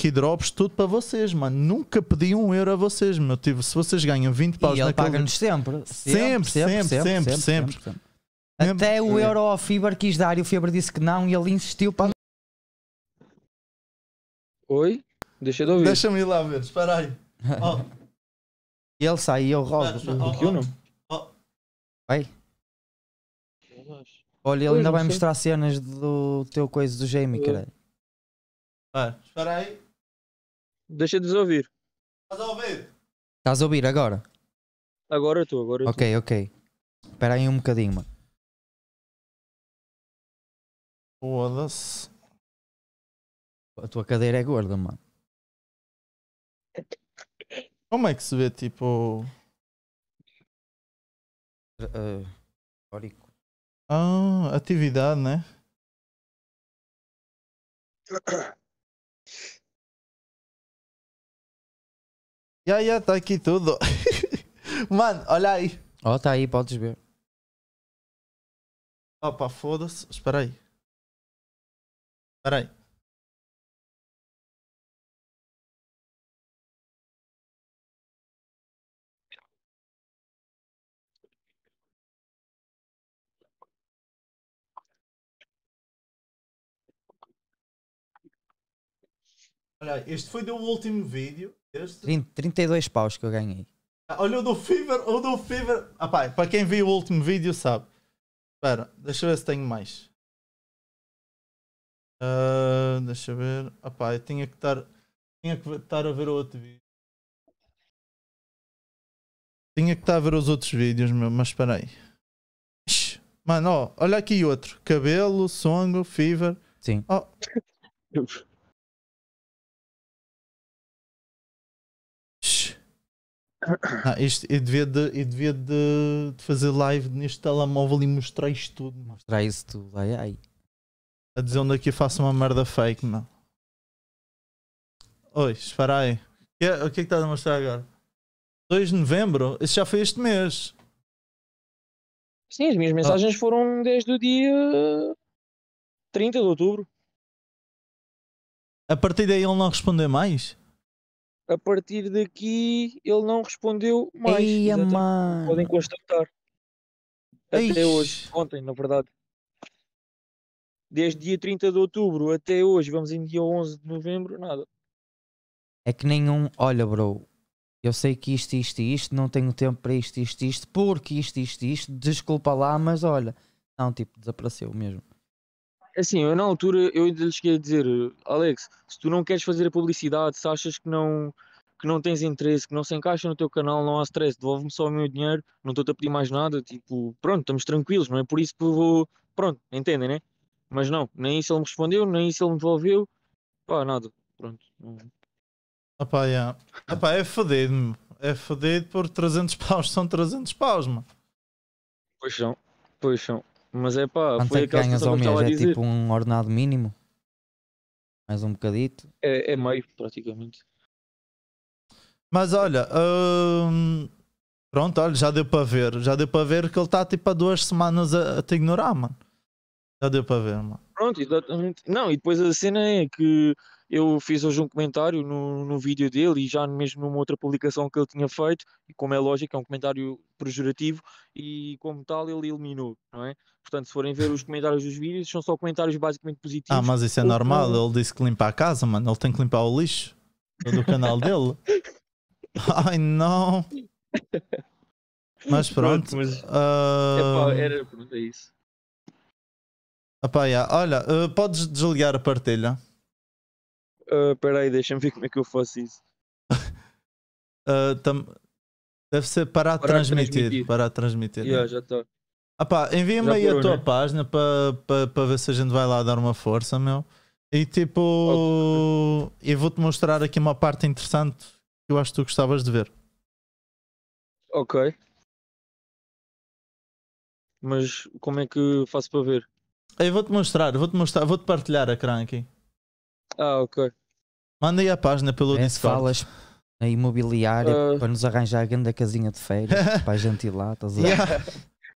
keydrops tudo para vocês, mano. Nunca pedi um euro a vocês, meu. Tipo, se vocês ganham 20 paus naquele... paga-nos sempre. Sempre, sempre, sempre, sempre. Até o é. euro ao Fiber quis dar e o Fiber disse que não e ele insistiu para... Oi? Deixa de ouvir. Deixa-me ir lá ver, espera aí. Oh. ele sai e eu rogo. Vai. Olha, ele ainda vai mostrar cenas do teu coisa do Jamie, caralho. Ah, espera aí. Deixa de ouvir. Estás a ouvir? Estás a ouvir agora? Agora estou, agora estou. Ok, ok. Espera aí um bocadinho, mano. Foda-se. A tua cadeira é gorda, mano. Como é que se vê, tipo... Uh, ah, atividade, né? Tá. Já, yeah, já, yeah, tá aqui tudo. Mano, olha aí. Ó, oh, tá aí, podes ver. Opa, foda-se. Espera aí. Espera aí. Olha, este foi o último vídeo. 30, 32 paus que eu ganhei. Ah, olha o do Fever, o do Fever. Ah, para quem viu o último vídeo sabe. Espera, deixa eu ver se tenho mais. Uh, deixa eu ver. Ah, eu tinha que estar. Tinha que estar a ver o outro vídeo. Tinha que estar a ver os outros vídeos, meu, mas espera aí. Mano, ó, olha aqui outro. Cabelo, songo, fever. Sim. Oh. Ah, este, eu devia, de, eu devia de, de, fazer live neste telemóvel e mostrar isto tudo. Mostrar isso tudo, ai ai. A dizer onde é que eu faço uma merda fake, não Oi, espera aí. O que, é, o que é que estás a mostrar agora? 2 de novembro? isso já foi este mês. Sim, as minhas mensagens ah. foram desde o dia 30 de outubro. A partir daí ele não respondeu mais? a partir daqui ele não respondeu mais. Eia, Podem constatar. Até hoje, ontem, na verdade. Desde dia 30 de outubro até hoje, vamos em dia 11 de novembro, nada. É que nenhum. Olha, bro, eu sei que isto, isto isto, não tenho tempo para isto, isto, isto, porque isto, isto, isto, desculpa lá, mas olha. Não, tipo, desapareceu mesmo. Assim, eu na altura eu ainda lhe cheguei a dizer, Alex, se tu não queres fazer a publicidade, se achas que não, que não tens interesse, que não se encaixa no teu canal, não há stress, devolve-me só o meu dinheiro, não estou-te a pedir mais nada, tipo, pronto, estamos tranquilos, não é por isso que eu vou. Pronto, entendem, né? Mas não, nem isso ele me respondeu, nem isso ele me devolveu, pá, nada, pronto. Opá, yeah. é fodido, é fodido por 300 paus, são 300 paus, mano. Pois são, pois são. Mas é pá, Quanto foi é que ganhas ao mês? É dizer. tipo um ordenado mínimo? Mais um bocadito? É, é meio, praticamente. Mas olha, hum, pronto, olha, já deu para ver. Já deu para ver que ele está tipo há duas semanas a, a te ignorar, mano. Já deu para ver, mano. Pronto, exatamente. Não, e depois a cena é que eu fiz hoje um comentário no, no vídeo dele e já mesmo numa outra publicação que ele tinha feito, e como é lógico, é um comentário pejorativo e como tal ele eliminou, não é? Portanto, se forem ver os comentários dos vídeos, são só comentários basicamente positivos. Ah, mas isso é normal, como... ele disse que limpa a casa, mano, ele tem que limpar o lixo do canal dele. Ai não! Mas pronto. pronto mas... Uh... Epá, era, pronto, é isso. Epá, yeah. Olha, uh, podes desligar a partilha? Uh, eh, aí, deixa-me ver como é que eu faço isso. uh, tam... Deve ser para, para transmitir, transmitir, Para transmitir. Yeah, né? já está. Ah envia-me aí a tua né? página para pa, pa ver se a gente vai lá dar uma força, meu. E tipo, eu vou-te mostrar aqui uma parte interessante que eu acho que tu gostavas de ver. Ok. Mas como é que faço para ver? Eu vou-te mostrar, vou-te mostrar, vou-te partilhar a Cranky. Ah, ok. Manda aí a página pelo é, Discord. Falas na imobiliária uh... para nos arranjar a grande casinha de férias para a gente ir lá, estás a yeah.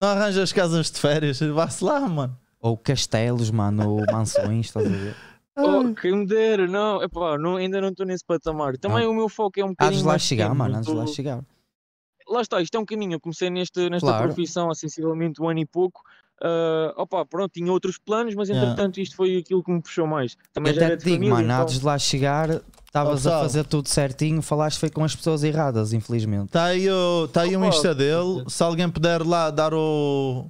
Não arranjas casas de férias, vá-se lá, mano. Ou castelos, mano, ou mansões, estás a ver? Ah. Oh, que me dera, não, epá, não, ainda não estou nesse patamar. Também o meu foco é um bocadinho. Antes de lá chegar, tempo, mano, antes de tô... lá chegar. Lá está, isto é um caminho. Eu comecei neste, nesta claro. profissão há sensivelmente um ano e pouco Uh, opa, pronto, tinha outros planos, mas ah. entretanto yeah. isto foi aquilo que me puxou mais. Também já até te digo, mano, então. antes de lá chegar, estavas oh, a fazer tudo certinho, falaste foi com as pessoas erradas, infelizmente. Está aí o, tá aí um Insta dele, se alguém puder lá dar o,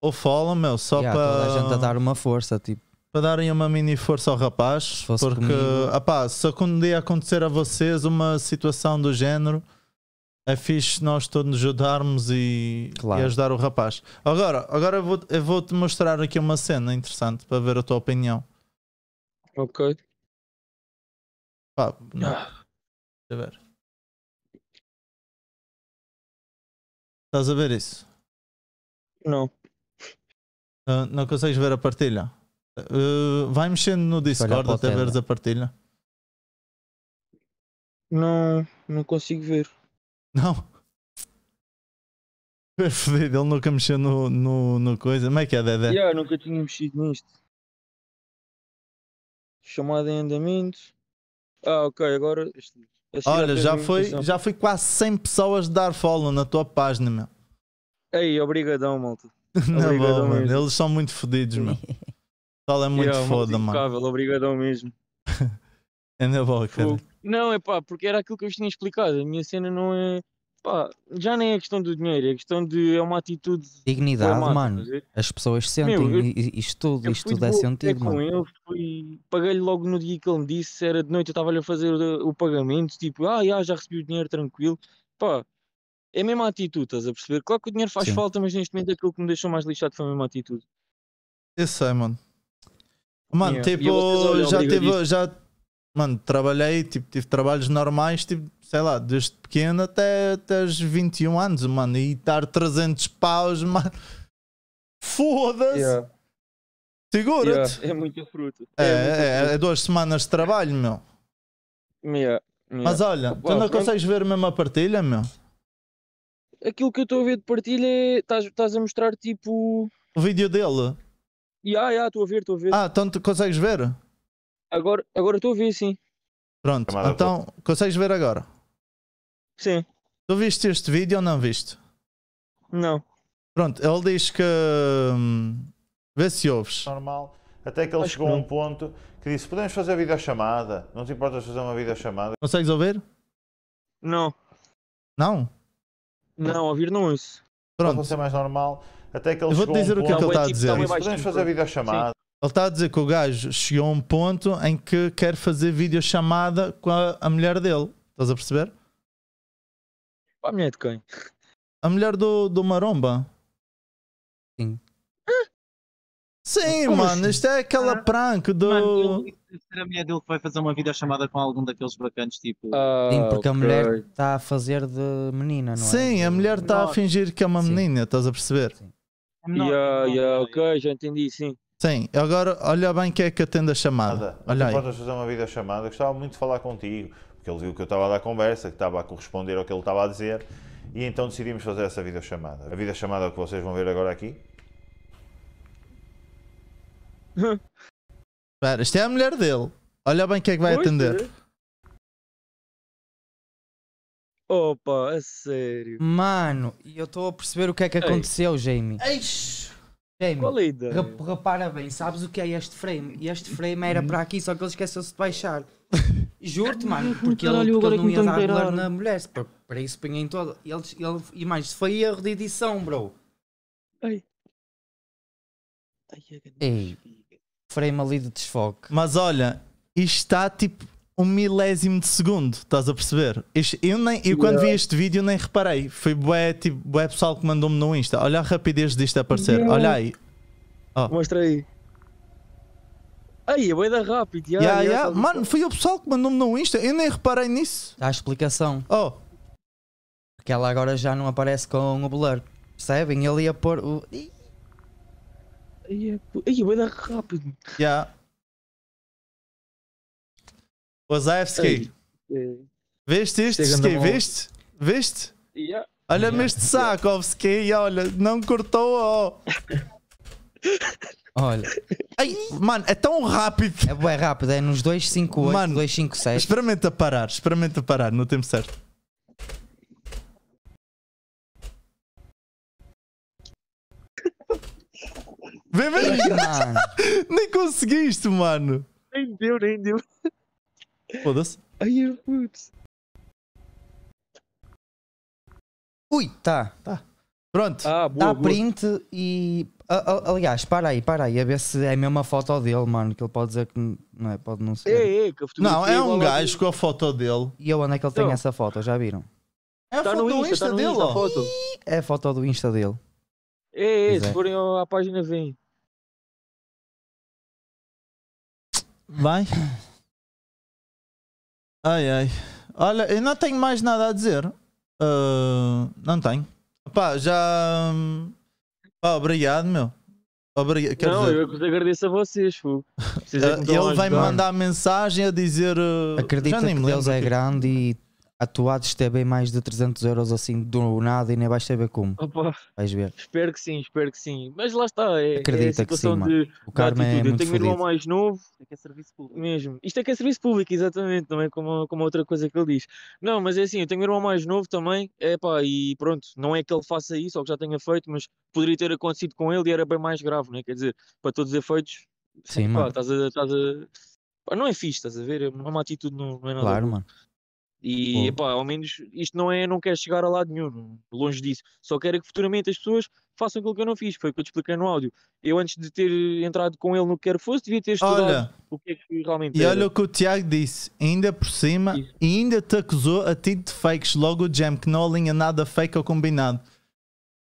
o follow, meu, só yeah, para. a gente a dar uma força, tipo. Para darem uma mini força ao rapaz, porque, comigo. apá, se algum dia acontecer a vocês uma situação do género, é fixe nós todos nos ajudarmos e, claro. e, ajudar o rapaz. Agora, agora eu vou, eu vou, te mostrar aqui uma cena interessante para ver a tua opinião. Ok. Pá, ah. não. Deixa ver. Estás a ver isso? Não. Uh, não consegues ver a partilha? Uh, vai mexendo no Discord até veres a partilha. Não, não consigo ver. Não. É fodido, ele nunca mexeu no, no, no coisa. Como é que é, Dedé? Yeah, nunca tinha mexido nisto. Chamada em andamento. Ah, ok, agora. Olha, já foi, já foi quase 100 pessoas de dar follow na tua página, meu. Ei, obrigadão, malta. Na obrigadão mano. Eles são muito fodidos, meu. O é muito yeah, foda, mano. Obrigadão mesmo. Anda boca. Né? Não, é pá, porque era aquilo que eu vos tinha explicado. A minha cena não é. Pá, já nem é questão do dinheiro, é questão de. É uma atitude. Dignidade, formada, mano. As pessoas sentem Meu, eu, isto tudo, isto tudo é sentido, mano. com ele, fui, paguei-lhe logo no dia que ele me disse, era de noite, eu estava-lhe a fazer o, o pagamento, tipo, ah, já, já recebi o dinheiro tranquilo. Pá, é a mesma atitude, estás a perceber? Claro que o dinheiro faz Sim. falta, mas neste momento aquilo que me deixou mais lixado foi a mesma atitude. Eu sei, mano. Mano, yeah. tipo, já teve, já Mano, trabalhei, tipo, tive trabalhos normais, tipo, sei lá, desde pequeno até, até os 21 anos, mano. E estar 300 paus, mano. Foda-se! Yeah. Segura-te! Yeah. É muita fruta. É, é, é, é, duas semanas de trabalho, meu. Yeah. Mas olha, tu não consegues ver mesmo a partilha, meu? Aquilo que eu estou a ver de partilha é. Estás a mostrar tipo. O vídeo dele? Ya, yeah, ya, yeah, estou a ver, estou a ver. Ah, então tu consegues ver? Agora, agora estou a ouvir, sim. Pronto, então boa. consegues ver agora? Sim. Tu viste este vídeo ou não viste? Não. Pronto, ele diz que. Hum, vê se ouves. Normal. Até que ele Acho chegou a um ponto que disse: Podemos fazer videochamada? Não te importas fazer uma videochamada? Consegues ouvir? Não. Não? Não, ouvir não isso. Pronto. Para então, ser mais normal, até que ele Eu vou-te dizer o que, é que ele está a dizer. Podemos fazer videochamada? Sim. Ele está a dizer que o gajo chegou a um ponto em que quer fazer videochamada com a, a mulher dele. Estás a perceber? A mulher de quem? A mulher do, do Maromba. Sim. Sim, Como mano, assim? isto é aquela ah. prank do. Mano, ser a mulher dele que vai fazer uma videochamada com algum daqueles bracantes, tipo. Ah, Sim, porque okay. a mulher está a fazer de menina, não é? Sim, a mulher está a fingir que é uma menina, estás a perceber? Sim. É yeah, é yeah, é ok, já entendi, sim. Sim, agora olha bem quem é que atende a chamada. Olha tu aí. podes fazer uma videochamada, gostava muito de falar contigo, porque ele viu que eu estava a dar conversa, que estava a corresponder ao que ele estava a dizer, e então decidimos fazer essa videochamada. A videochamada que vocês vão ver agora aqui. Espera, isto é a mulher dele. Olha bem quem é que vai atender. É. Opa, a sério. Mano, eu estou a perceber o que é que aconteceu, Ei. Jamie. Eish. Jamie, Rep repara bem, sabes o que é este frame? Este frame era uhum. para aqui, só que ele esqueceu-se de baixar. Juro-te, mano, porque ele, porque ele não ia dar blur na mulher. Para, isso punha em todo. Ele, ele, e mais, foi erro de edição, bro. Ei. É Ei. Frame ali de desfoque. Mas olha, isto está tipo um milésimo de segundo, estás a perceber? Eu, nem, eu quando vi este vídeo nem reparei. Foi bué, tipo, bué pessoal que mandou-me no Insta. Olha a rapidez disto aparecer. Yeah. Olha aí. Oh. Mostra aí. Aí, é bué da rápido. yeah, yeah. yeah. Mano, foi o pessoal que mandou-me no Insta. Eu nem reparei nisso. Dá a explicação. Oh. Porque ela agora já não aparece com o blur. Percebem? Ele ia pôr o... Aí é, é bué da rápido. Yeah. Wazafski. Veste este? Ski? Veste? Veste? Yeah. Olha-me este saco, Ovski, olha, não cortou, oh. Olha. Ai, mano, é tão rápido. É bem rápido, é nos 258, mano, 257. Experimenta parar, experimenta parar no tempo certo. Vê, vê. Nem conseguiste, mano. Nem deu, nem deu. Foda-se. Ai, eu putz. Ui, tá, tá. Pronto, ah, boa, dá boa. print e. A, a, aliás, para aí, para aí, a ver se é a mesma foto dele, mano. Que ele pode dizer que não é, pode não ser. É, é, que não, é um gajo com a foto dele. E onde é que ele tem não. essa foto? Já viram? É a tá foto no Insta, do Insta tá dele, Insta, ó. Foto. É a foto do Insta dele. É, é se forem à página, vem. Vai. Ai ai. Olha, eu não tenho mais nada a dizer. Uh, não tenho. Pá, já. Hum, pá, obrigado, meu. Obrigado. Quer não, dizer... eu agradeço a vocês. É ah, ele vai me mandar mensagem a dizer. Uh, Acredita que Deus é grande e atuados até bem mais de 300 euros assim do nada e nem vais saber como. Opa, vais ver. Espero que sim, espero que sim. Mas lá está, é, é Acredita é que sim, de o Carmo é muito Eu tenho um irmão mais novo. Isto é que é serviço público. Mesmo. Isto é que é serviço público, exatamente, não é como, como outra coisa que ele diz. Não, mas é assim, eu tenho um irmão mais novo também, é e pronto, não é que ele faça isso ou que já tenha feito, mas poderia ter acontecido com ele e era bem mais grave, não é? Quer dizer, para todos os efeitos, sim, mano. estás a. Estás a... não é fixe, estás a ver? É uma atitude, não, não é nada. Claro, mano. E, oh. epá, ao menos isto não é, não quero chegar a lado nenhum, longe disso. Só quero é que futuramente as pessoas façam aquilo que eu não fiz, foi o que eu te expliquei no áudio. Eu antes de ter entrado com ele no que quer fosse, devia ter estudado olha, o que é que realmente E era. olha o que o Tiago disse, ainda por cima, Isso. ainda te acusou a ti de fakes, logo o Jam, que não alinha nada fake ou combinado.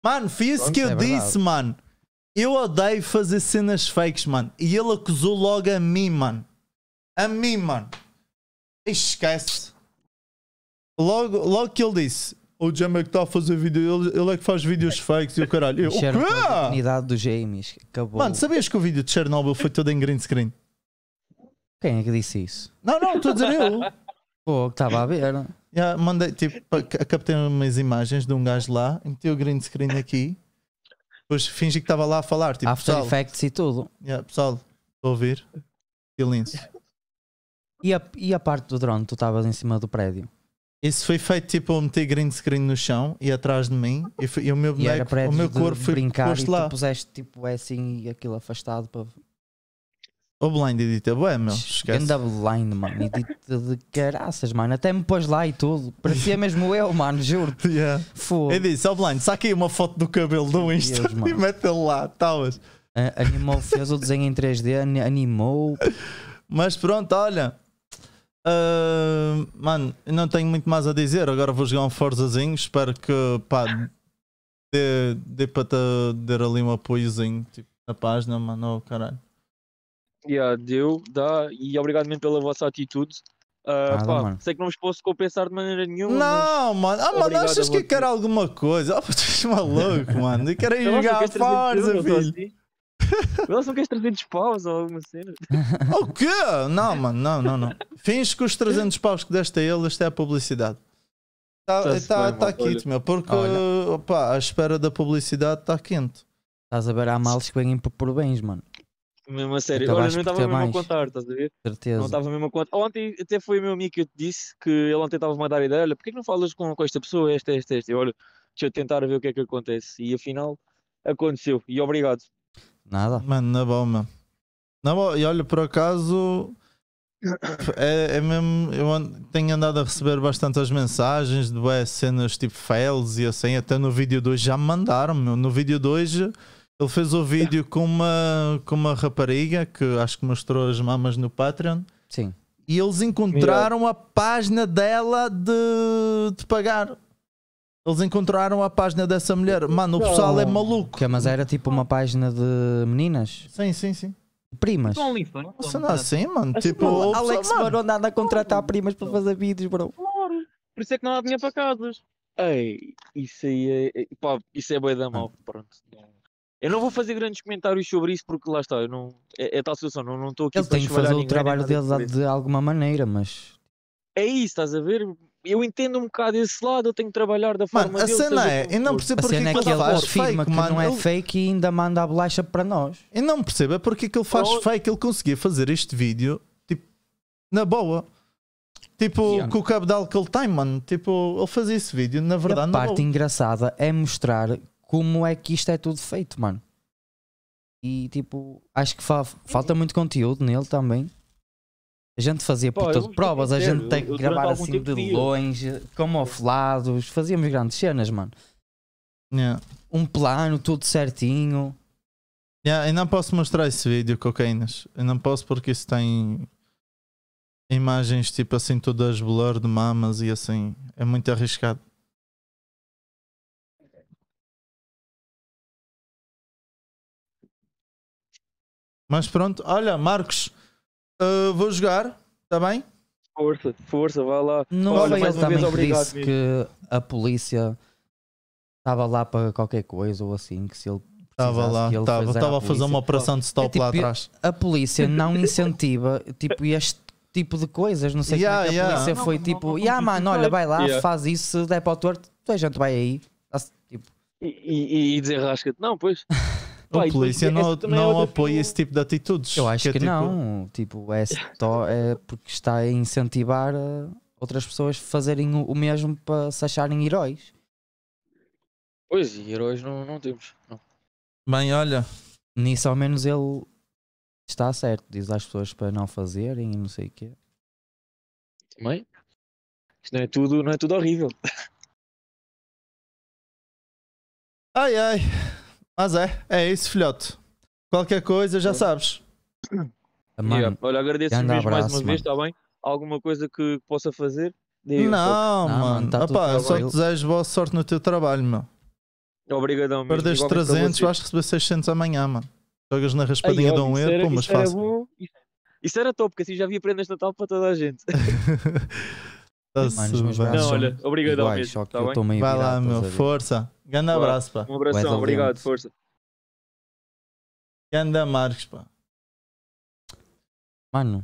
Mano, foi isso que eu é disse, mano. Eu odeio fazer cenas fakes, mano. E ele acusou logo a mim, mano. A mim, mano. Esquece. Logo, logo que ele disse, o Jamie é que está a fazer vídeo, ele, ele é que faz vídeos fakes e o caralho. Eu, o quê? A unidade do James acabou. Mano, sabias que o vídeo de Chernobyl foi todo em green screen? Quem é que disse isso? Não, não, estou a dizer eu. Pô, que estava a ver. Yeah, mandei, tipo, captei umas imagens de um gajo lá, meti o green screen aqui, depois fingi que estava lá a falar. Tipo, After pessoal, Effects e tudo. Yeah, pessoal, estou a ouvir. Silêncio. E a, e a parte do drone, tu estavas em cima do prédio? Isso foi feito tipo eu meter green screen no chão e atrás de mim e, foi, e o meu boneco, o meu corpo foi brincar e lá. tu puseste tipo é assim e aquilo afastado para o blind edita ué meu. Esquece. Ganda blind, mano. Edita de caraças, mano. Até me pôs lá e tudo. Parecia mesmo eu, mano, juro-te. Yeah. Foi. Eu disse, ó oh, blind, saca aí uma foto do cabelo do Insta e mete ele lá, talas. Animou, fez o desenho em 3D, animou. Mas pronto, olha. Uh, mano, não tenho muito mais a dizer. Agora vou jogar um Forzazinho. Espero que pá, dê, dê para te dar ali um apoiozinho tipo, na página, mano. Oh, caralho. Yeah, deu, dá. E obrigado mesmo pela vossa atitude. Uh, pá, sei que não vos posso compensar de maneira nenhuma. Não, mano. Ah, mano, achas que eu quero alguma coisa? Oh, tu és maluco, mano. Eu quero ir jogar é Forza, filho. Assim. Eles não querem 300 paus ou alguma cena. O quê? Não, mano, não, não, não. Fins que os 300 paus que deste a ele, isto é a publicidade. Está tá, tá, tá quente, meu, porque Olha. opa, a espera da publicidade está quente. Estás a ver, há males que vêm por bens mano. Mesmo a sério. Então olha, não estava mesmo mais. a contar, estás a ver? Certeza. Não estava mesmo a contar. Ontem até foi o meu amigo que eu te disse que ele ontem estava a mandar a ideia. Olha, porquê que não falas com, com esta pessoa, esta, esta, esta? E olha, deixa eu tentar ver o que é que acontece. E afinal, aconteceu. E obrigado. Nada. Mano, na boa, mano. Na boa, e olha, por acaso. É, é mesmo. Eu tenho andado a receber bastantes mensagens de cenas tipo fails e assim. Até no vídeo 2 já me mandaram, meu. No vídeo 2 ele fez o vídeo com uma, com uma rapariga que acho que mostrou as mamas no Patreon. Sim. E eles encontraram a página dela de, de pagar. Eles encontraram a página dessa mulher. Mano, o pessoal é maluco. Que, mas era tipo uma página de meninas? Sim, sim, sim. Primas. Tipo não, Nossa, assim, tipo, não assim, mano. Tipo, o Alex mano. Barão anda a contratar primas para fazer vídeos, bro. Claro. Por isso é que não há dinheiro para casas. Ei, isso aí é. é pá, isso é boi da mal. Ah. Pronto. Eu não vou fazer grandes comentários sobre isso porque lá está, eu não, é, é tal situação, não, estou aqui Ele tem que fazer o trabalho dele de, de alguma maneira, mas. É isso, estás a ver? eu entendo um bocado esse lado, eu tenho que trabalhar da forma mano, a é, cena é, eu não percebo porque é que ele faz fake, que mano, não é fake e ainda manda a bolacha para nós. Eu não percebo é porque que ele faz oh. fake, ele conseguia fazer este vídeo, tipo, na boa. Tipo, yeah. com o cabedal que ele tem, mano, tipo, ele fazia esse vídeo, na verdade, e A parte boa. engraçada é mostrar como é que isto é tudo feito, mano. E tipo, acho que fa falta uhum. muito conteúdo nele também. A gente fazia Pô, por todo provas, a gente tem que gravar assim de longe, camuflados, fazíamos grandes cenas, mano. Yeah. Um plano, tudo certinho. Yeah, eu não posso mostrar esse vídeo, cocaínas. Eu não posso porque isso tem imagens tipo assim, todas blur de mamas e assim. É muito arriscado. Mas pronto, olha, Marcos. Ah, vou jogar, está bem? Força, força, vá lá. Não Olha, mais uma vez, obrigado. Disse que a polícia estava lá para qualquer coisa ou assim, que se ele Estava lá, estava, a, a fazer uma operação de stop é, tipo, lá atrás. A polícia não incentiva tipo, este tipo de coisas, não sei yeah, como é a polícia foi não, tipo, e yeah, mano, olha, vai lá, yeah. faz isso, dá para o torto, a gente vai aí. Tipo. E, e, e te não, pois. a polícia é- não, é não é apoia esse tipo de atitudes. Eu acho que, é que é tipo... não. Tipo, é, é porque está a incentivar a eh, outras pessoas a fazerem o mesmo para se acharem heróis. Pois, e heróis não, não temos. Não. Bem, olha. Nisso ao menos ele está certo. Diz às pessoas para não fazerem e não sei o quê. Também. Isto não é tudo, não é tudo horrível. Ai ai. Mas é, é isso, filhote. Qualquer coisa já sabes. Mano, Olha, agradeço mesmo abraço, mais uma mano. vez, está bem? Alguma coisa que possa fazer? não, mano. Tá Opa, só te desejo boa sorte no teu trabalho, meu. Obrigadão, mesmo. Perdeste 300, vais receber 600 amanhã, mano. Jogas na raspadinha Ai, de um euro, mas fácil. isso, era top, porque assim já havia prendas de Natal para toda a gente. tá Mano, não, olha, obrigadão mesmo. Tá bem? Vai lá, meu, força. Grande abraço, pá. Um abração, obrigado, força. Ganda Marcos, pá. Mano,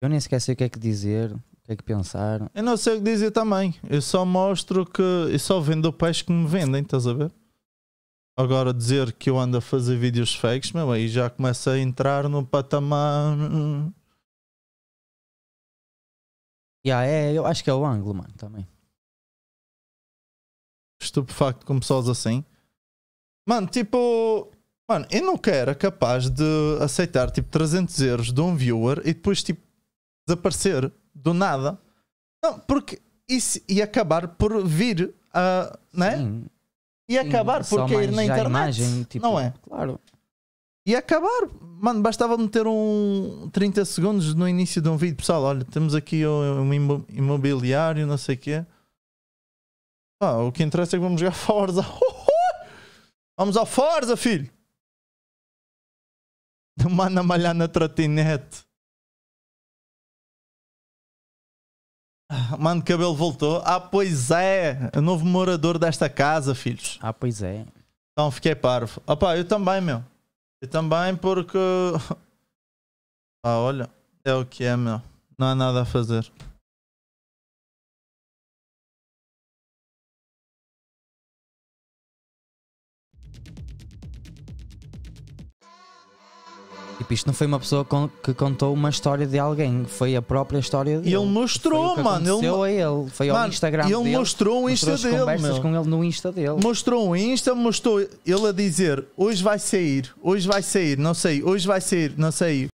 eu nem esqueci o que é que dizer, o que é que pensar. Eu não sei o que dizer também. Eu só mostro que. Eu só vendo o peixe que me vendem, estás a ver? Agora dizer que eu ando a fazer vídeos fakes, meu, aí já começa a entrar no patamar. Hum. Yeah, é, eu acho que é o ângulo, mano, também estupefacto com pessoas assim. Mano, tipo. Mano, eu não era capaz de aceitar tipo 300 euros de um viewer e depois tipo desaparecer do nada. Não, porque isso ia acabar por vir a. né? Sim. Ia Sim, acabar por cair é na internet. Imagem, tipo, não é? Claro. Ia acabar. Mano, bastava meter um 30 segundos no início de um vídeo. Pessoal, olha, temos aqui um imobiliário, não sei o quê. Ah, o que interessa é que vamos jogar Forza. vamos ao Forza, filho! Não Manda malhar na trotinete. Ah, mano, cabelo voltou. Ah, pois é. O novo morador desta casa, filhos. Ah, pois é. Então fiquei parvo. Ah, pá, eu também, meu. Eu também porque. Ah, olha. É o que é, meu. Não há nada a fazer. Tipo, isto não foi uma pessoa con que contou uma história de alguém, foi a própria história dele. E ele mostrou, foi mano. Ele a ele, foi mano, ao Instagram ele dele. Ele mostrou o Insta mostrou dele. conversas com ele no Insta dele. Mostrou o Insta, mostrou ele a dizer: hoje vai sair, hoje vai sair, não sei, hoje vai sair, não sei.